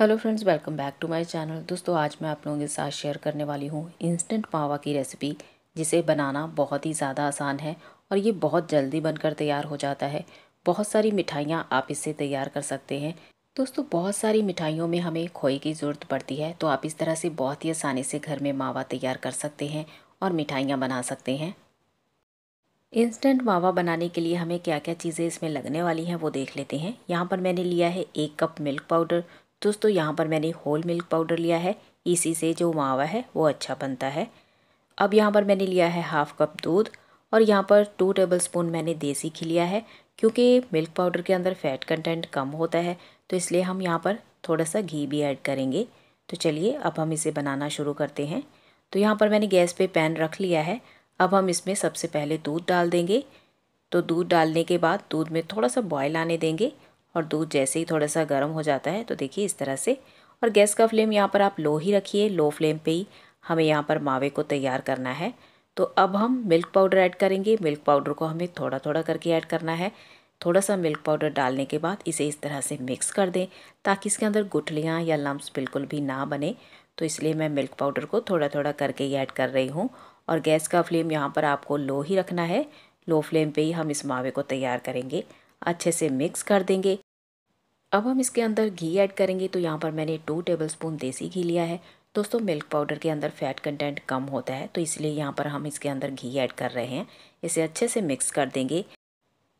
hello friends welcome back to my channel दोस्तों आज मैं आप लोगों के साथ शेयर करने वाली हूँ इंस्टेंट मावा की रेसिपी जिसे बनाना बहुत ही ज़्यादा आसान है और ये बहुत जल्दी बनकर तैयार हो जाता है बहुत सारी मिठाइयाँ आप इससे तैयार कर सकते हैं दोस्तों बहुत सारी मिठाइयों में हमें खोए की ज़रूरत पड़ती है तो आप इस तरह से बहुत ही आसानी से घर में मावा तैयार कर सकते हैं और मिठाइयाँ बना सकते हैं इंस्टेंट मावा बनाने के लिए हमें क्या क्या चीज़ें इसमें लगने वाली हैं वो देख लेते हैं यहाँ पर मैंने लिया है एक कप मिल्क पाउडर दोस्तों यहाँ पर मैंने होल मिल्क पाउडर लिया है इसी से जो मावा है वो अच्छा बनता है अब यहाँ पर मैंने लिया है हाफ़ कप दूध और यहाँ पर टू टेबल स्पून मैंने देसी घी लिया है क्योंकि मिल्क पाउडर के अंदर फैट कंटेंट कम होता है तो इसलिए हम यहाँ पर थोड़ा सा घी भी ऐड करेंगे तो चलिए अब हम इसे बनाना शुरू करते हैं तो यहाँ पर मैंने गैस पे पैन रख लिया है अब हम इसमें सबसे पहले दूध डाल देंगे तो दूध डालने के बाद दूध में थोड़ा सा बॉयल आने देंगे और दूध जैसे ही थोड़ा सा गर्म हो जाता है तो देखिए इस तरह से और गैस का फ्लेम यहाँ पर आप लो ही रखिए लो फ्लेम पे ही हमें यहाँ पर मावे को तैयार करना है तो अब हम मिल्क पाउडर ऐड करेंगे मिल्क पाउडर को हमें थोड़ा थोड़ा करके ऐड करना है थोड़ा सा मिल्क पाउडर डालने के बाद इसे इस तरह से मिक्स कर दें ताकि इसके अंदर गुठलियाँ या लम्ब्स बिल्कुल भी ना बने तो इसलिए मैं मिल्क पाउडर को थोड़ा थोड़ा करके ही ऐड कर रही हूँ और गैस का फ्लेम यहाँ पर आपको लो ही रखना है लो फ्लेम पे ही हम इस मावे को तैयार करेंगे अच्छे से मिक्स कर देंगे अब हम इसके अंदर घी ऐड करेंगे तो यहाँ पर मैंने टू टेबल स्पून देसी घी लिया है दोस्तों मिल्क पाउडर के अंदर फैट कंटेंट कम होता है तो इसलिए यहाँ पर हम इसके अंदर घी ऐड कर रहे हैं इसे अच्छे से मिक्स कर देंगे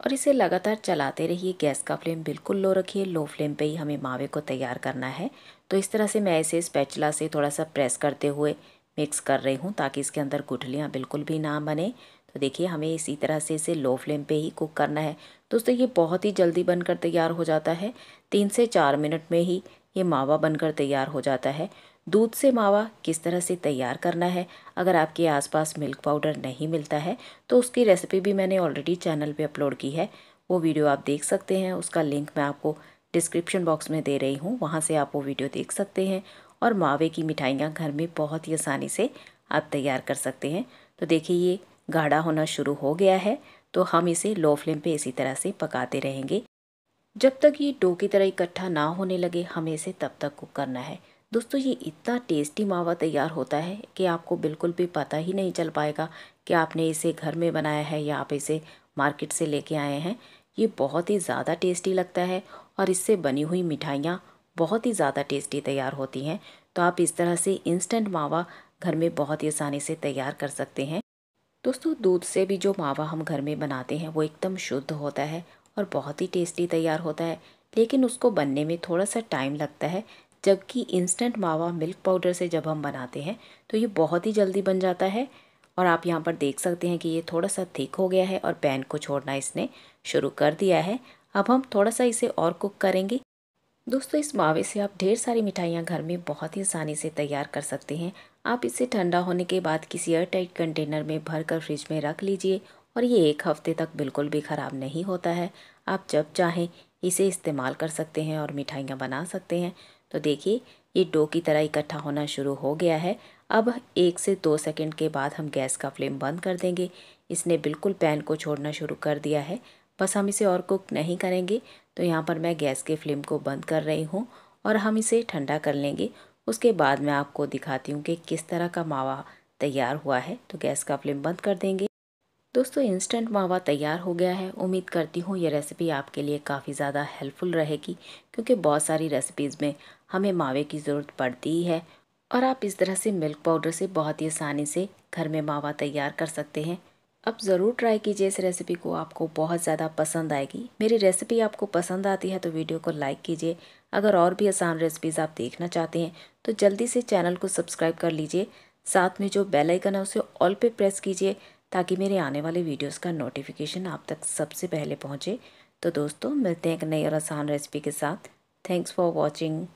और इसे लगातार चलाते रहिए गैस का फ्लेम बिल्कुल लो रखिए लो फ्लेम पे ही हमें मावे को तैयार करना है तो इस तरह से मैं इसे स्पैचला से थोड़ा सा प्रेस करते हुए मिक्स कर रही हूँ ताकि इसके अंदर गुठलियाँ बिल्कुल भी ना बने तो देखिए हमें इसी तरह से इसे लो फ्लेम पे ही कुक करना है दोस्तों ये बहुत ही जल्दी बनकर तैयार हो जाता है तीन से चार मिनट में ही ये मावा बनकर तैयार हो जाता है दूध से मावा किस तरह से तैयार करना है अगर आपके आसपास मिल्क पाउडर नहीं मिलता है तो उसकी रेसिपी भी मैंने ऑलरेडी चैनल पे अपलोड की है वो वीडियो आप देख सकते हैं उसका लिंक मैं आपको डिस्क्रिप्शन बॉक्स में दे रही हूँ वहाँ से आप वो वीडियो देख सकते हैं और मावे की मिठाइयाँ घर में बहुत ही आसानी से आप तैयार कर सकते हैं तो देखिए ये गाढ़ा होना शुरू हो गया है तो हम इसे लो फ्लेम पे इसी तरह से पकाते रहेंगे जब तक ये डो की तरह इकट्ठा ना होने लगे हमें इसे तब तक कुक करना है दोस्तों ये इतना टेस्टी मावा तैयार होता है कि आपको बिल्कुल भी पता ही नहीं चल पाएगा कि आपने इसे घर में बनाया है या आप इसे मार्केट से लेके आए हैं ये बहुत ही ज़्यादा टेस्टी लगता है और इससे बनी हुई मिठाइयाँ बहुत ही ज़्यादा टेस्टी तैयार होती हैं तो आप इस तरह से इंस्टेंट मावा घर में बहुत ही आसानी से तैयार कर सकते हैं दोस्तों दूध से भी जो मावा हम घर में बनाते हैं वो एकदम शुद्ध होता है और बहुत ही टेस्टी तैयार होता है लेकिन उसको बनने में थोड़ा सा टाइम लगता है जबकि इंस्टेंट मावा मिल्क पाउडर से जब हम बनाते हैं तो ये बहुत ही जल्दी बन जाता है और आप यहाँ पर देख सकते हैं कि ये थोड़ा सा थिक हो गया है और पैन को छोड़ना इसने शुरू कर दिया है अब हम थोड़ा सा इसे और कुक करेंगे दोस्तों इस मावे से आप ढेर सारी मिठाइयाँ घर में बहुत ही आसानी से तैयार कर सकते हैं आप इसे ठंडा होने के बाद किसी एयरटाइट कंटेनर में भर कर फ्रिज में रख लीजिए और ये एक हफ्ते तक बिल्कुल भी ख़राब नहीं होता है आप जब चाहें इसे इस्तेमाल कर सकते हैं और मिठाइयाँ बना सकते हैं तो देखिए ये डो की तरह इकट्ठा होना शुरू हो गया है अब एक से दो सेकेंड के बाद हम गैस का फ्लेम बंद कर देंगे इसने बिल्कुल पैन को छोड़ना शुरू कर दिया है बस हम इसे और कुक नहीं करेंगे तो यहाँ पर मैं गैस के फ्लेम को बंद कर रही हूँ और हम इसे ठंडा कर लेंगे उसके बाद मैं आपको दिखाती हूँ कि किस तरह का मावा तैयार हुआ है तो गैस का फ्लेम बंद कर देंगे दोस्तों इंस्टेंट मावा तैयार हो गया है उम्मीद करती हूँ ये रेसिपी आपके लिए काफ़ी ज़्यादा हेल्पफुल रहेगी क्योंकि बहुत सारी रेसिपीज़ में हमें मावे की ज़रूरत पड़ती ही है और आप इस तरह से मिल्क पाउडर से बहुत ही आसानी से घर में मावा तैयार कर सकते हैं अब ज़रूर ट्राई कीजिए इस रेसिपी को आपको बहुत ज़्यादा पसंद आएगी मेरी रेसिपी आपको पसंद आती है तो वीडियो को लाइक कीजिए अगर और भी आसान रेसिपीज़ आप देखना चाहते हैं तो जल्दी से चैनल को सब्सक्राइब कर लीजिए साथ में जो बेल आइकन है उसे ऑल पे प्रेस कीजिए ताकि मेरे आने वाले वीडियोस का नोटिफिकेशन आप तक सबसे पहले पहुंचे तो दोस्तों मिलते हैं एक नई और आसान रेसिपी के साथ थैंक्स फॉर वॉचिंग